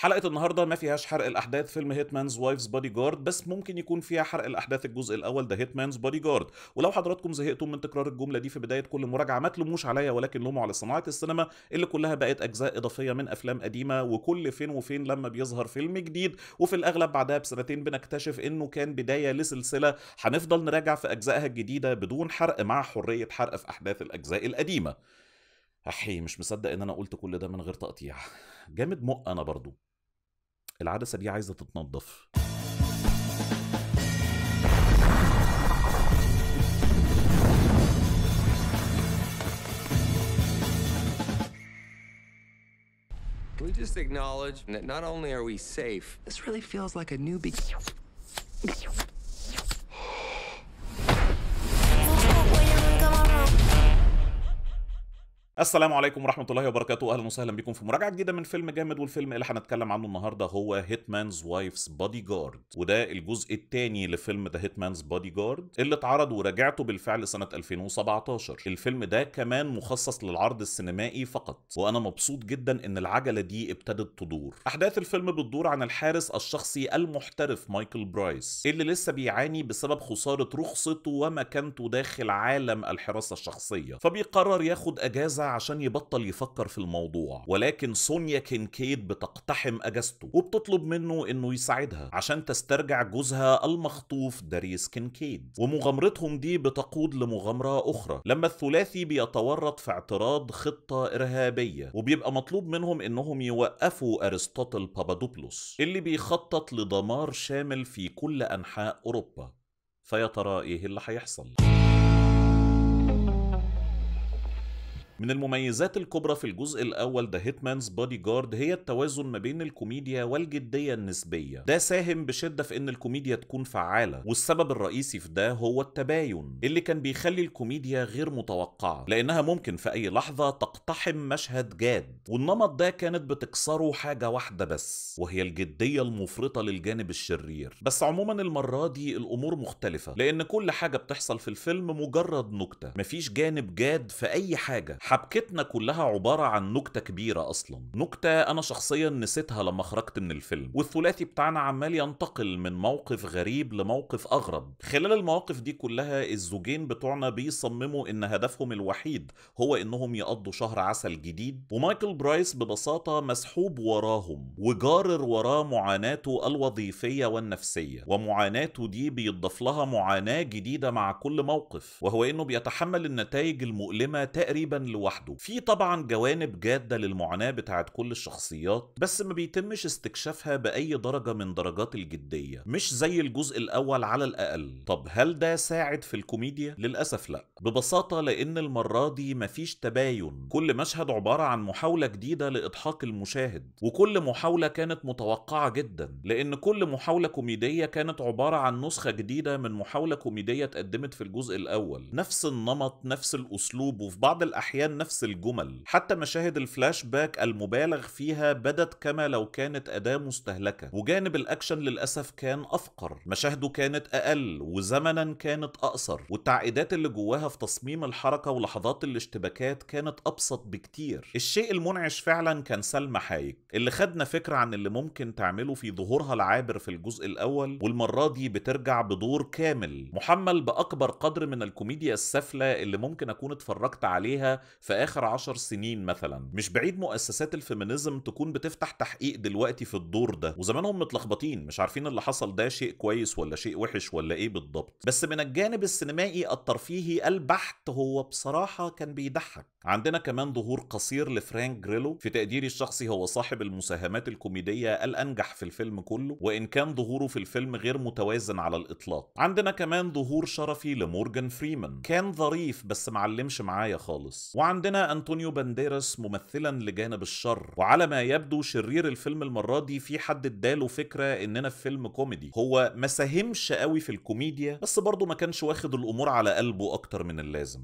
حلقة النهاردة ما فيهاش حرق الأحداث فيلم هيتمانز وايفز بودي جارد بس ممكن يكون فيها حرق الأحداث الجزء الأول ده هيتمانز بودي جارد ولو حضراتكم زهقتم من تكرار الجملة دي في بداية كل مراجعة ما تلوموش عليا ولكن لوموا على صناعة السينما اللي كلها بقت أجزاء إضافية من أفلام قديمة وكل فين وفين لما بيظهر فيلم جديد وفي الأغلب بعدها بسنتين بنكتشف إنه كان بداية لسلسلة هنفضل نراجع في أجزائها الجديدة بدون حرق مع حرية حرق في أحداث الأجزاء القديمة أحي مش مصدق إن أنا قلت كل ده من غير تقطيع جامد مق أنا برضو العدسه دي عايزه تتنظف Can we just acknowledge that not only are we safe, this really feels like a newbie. السلام عليكم ورحمة الله وبركاته أهلا وسهلا بكم في مراجعة جديدة من فيلم جامد والفيلم اللي هنتكلم عنه النهاردة هو هيتمانز وايفز بادي جارد وده الجزء الثاني لفيلم ذا هيتمانز بادي جارد اللي اتعرض وراجعته بالفعل سنة 2017 الفيلم ده كمان مخصص للعرض السينمائي فقط وأنا مبسوط جدا إن العجلة دي ابتدت تدور أحداث الفيلم بتدور عن الحارس الشخصي المحترف مايكل برايس اللي لسه بيعاني بسبب خسارة رخصته ومكانته داخل عالم الحراسة الشخصية فبيقرر ياخد أجازة عشان يبطل يفكر في الموضوع ولكن سونيا كينكيد بتقتحم اجازته وبتطلب منه انه يساعدها عشان تسترجع جوزها المخطوف داريس كينكيد ومغامرتهم دي بتقود لمغامره اخرى لما الثلاثي بيتورط في اعتراض خطه ارهابيه وبيبقى مطلوب منهم انهم يوقفوا ارسطوطل بابادوبلوس اللي بيخطط لدمار شامل في كل انحاء اوروبا فيا ترى ايه اللي هيحصل من المميزات الكبرى في الجزء الأول ده هيتمانز بودي جارد هي التوازن ما بين الكوميديا والجدية النسبية ده ساهم بشدة في إن الكوميديا تكون فعالة والسبب الرئيسي في ده هو التباين اللي كان بيخلي الكوميديا غير متوقعة لأنها ممكن في أي لحظة تقتحم مشهد جاد والنمط ده كانت بتكسره حاجة واحدة بس وهي الجدية المفرطة للجانب الشرير بس عموما المرة دي الأمور مختلفة لأن كل حاجة بتحصل في الفيلم مجرد نكتة مفيش جانب جاد في أي حاجة حبكتنا كلها عبارة عن نكتة كبيرة أصلا نكتة أنا شخصيا نسيتها لما خرجت من الفيلم والثلاثي بتاعنا عمال ينتقل من موقف غريب لموقف أغرب خلال المواقف دي كلها الزوجين بتوعنا بيصمموا إن هدفهم الوحيد هو إنهم يقضوا شهر عسل جديد ومايكل برايس ببساطة مسحوب وراهم وجارر وراه معاناته الوظيفية والنفسية ومعاناته دي بيضاف لها معاناة جديدة مع كل موقف وهو إنه بيتحمل النتائج المؤلمة تقريبا لوحده في طبعا جوانب جاده للمعاناه بتاعت كل الشخصيات بس ما بيتمش استكشافها باي درجه من درجات الجديه مش زي الجزء الاول على الاقل طب هل ده ساعد في الكوميديا للاسف لا ببساطه لان المره دي مفيش تباين كل مشهد عباره عن محاوله جديده لاضحاك المشاهد وكل محاوله كانت متوقعه جدا لان كل محاوله كوميديه كانت عباره عن نسخه جديده من محاوله كوميديه اتقدمت في الجزء الاول نفس النمط نفس الاسلوب وفي بعض الاحيان كان نفس الجمل حتى مشاهد الفلاش باك المبالغ فيها بدت كما لو كانت أداة مستهلكة وجانب الأكشن للأسف كان أفقر مشاهده كانت أقل وزمنا كانت أقصر والتعقيدات اللي جواها في تصميم الحركة ولحظات الاشتباكات كانت أبسط بكتير الشيء المنعش فعلا كان سلمى حايك اللي خدنا فكرة عن اللي ممكن تعمله في ظهورها العابر في الجزء الأول والمرة دي بترجع بدور كامل محمل بأكبر قدر من الكوميديا السافلة اللي ممكن أكون اتفرجت عليها في اخر عشر سنين مثلا مش بعيد مؤسسات الفيمينيزم تكون بتفتح تحقيق دلوقتي في الدور ده وزمانهم متلخبطين مش عارفين اللي حصل ده شيء كويس ولا شيء وحش ولا ايه بالضبط بس من الجانب السينمائي الترفيهي البحت هو بصراحه كان بيضحك عندنا كمان ظهور قصير لفرانك جريلو في تقديري الشخصي هو صاحب المساهمات الكوميديه الانجح في الفيلم كله وان كان ظهوره في الفيلم غير متوازن على الاطلاق عندنا كمان ظهور شرفي لمورجان فريمان كان ظريف بس معلمش معايا خالص وعندنا أنطونيو بانديراس ممثلا لجانب الشر وعلى ما يبدو شرير الفيلم المرة دي في حد اداله فكرة إننا في فيلم كوميدي هو ما ساهمش قوي في الكوميديا بس برضه ما كانش واخد الأمور على قلبه أكتر من اللازم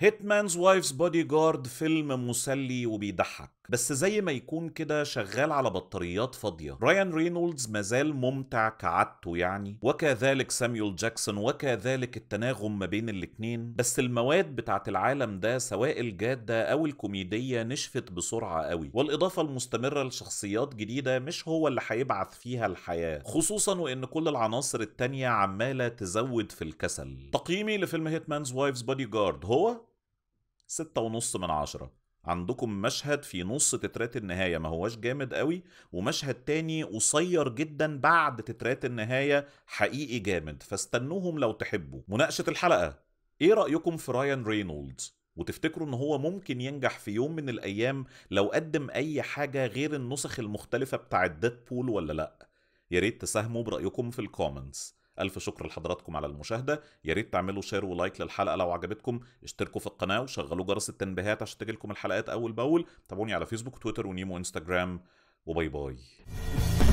هيتمانز وايفز بودي جارد فيلم مسلي وبيضحك بس زي ما يكون كده شغال على بطاريات فاضيه رايان رينولدز مازال ممتع كعادته يعني وكذلك ساميول جاكسون وكذلك التناغم ما بين الاتنين بس المواد بتاعت العالم ده سواء الجاده او الكوميديه نشفت بسرعه قوي والاضافه المستمره لشخصيات جديده مش هو اللي هيبعث فيها الحياه خصوصا وان كل العناصر التانيه عماله تزود في الكسل تقييمي لفيلم هيتمانز وايفز بودي جارد هو ستة ونص من عشرة عندكم مشهد في نص تترات النهاية ما هواش جامد قوي ومشهد تاني قصير جدا بعد تترات النهاية حقيقي جامد فاستنوهم لو تحبوا مناقشة الحلقة ايه رأيكم في رايان رينولدز؟ وتفتكروا ان هو ممكن ينجح في يوم من الايام لو قدم اي حاجة غير النسخ المختلفة بتاعت ديدبول ولا لأ؟ يا ريت تساهموا برأيكم في الكومنتس الف شكر لحضراتكم على المشاهده يا ريت تعملوا شير ولايك للحلقه لو عجبتكم اشتركوا في القناه وشغلوا جرس التنبيهات عشان تجيلكم الحلقات اول باول تابعوني على فيسبوك وتويتر ونيمو انستجرام وباي باي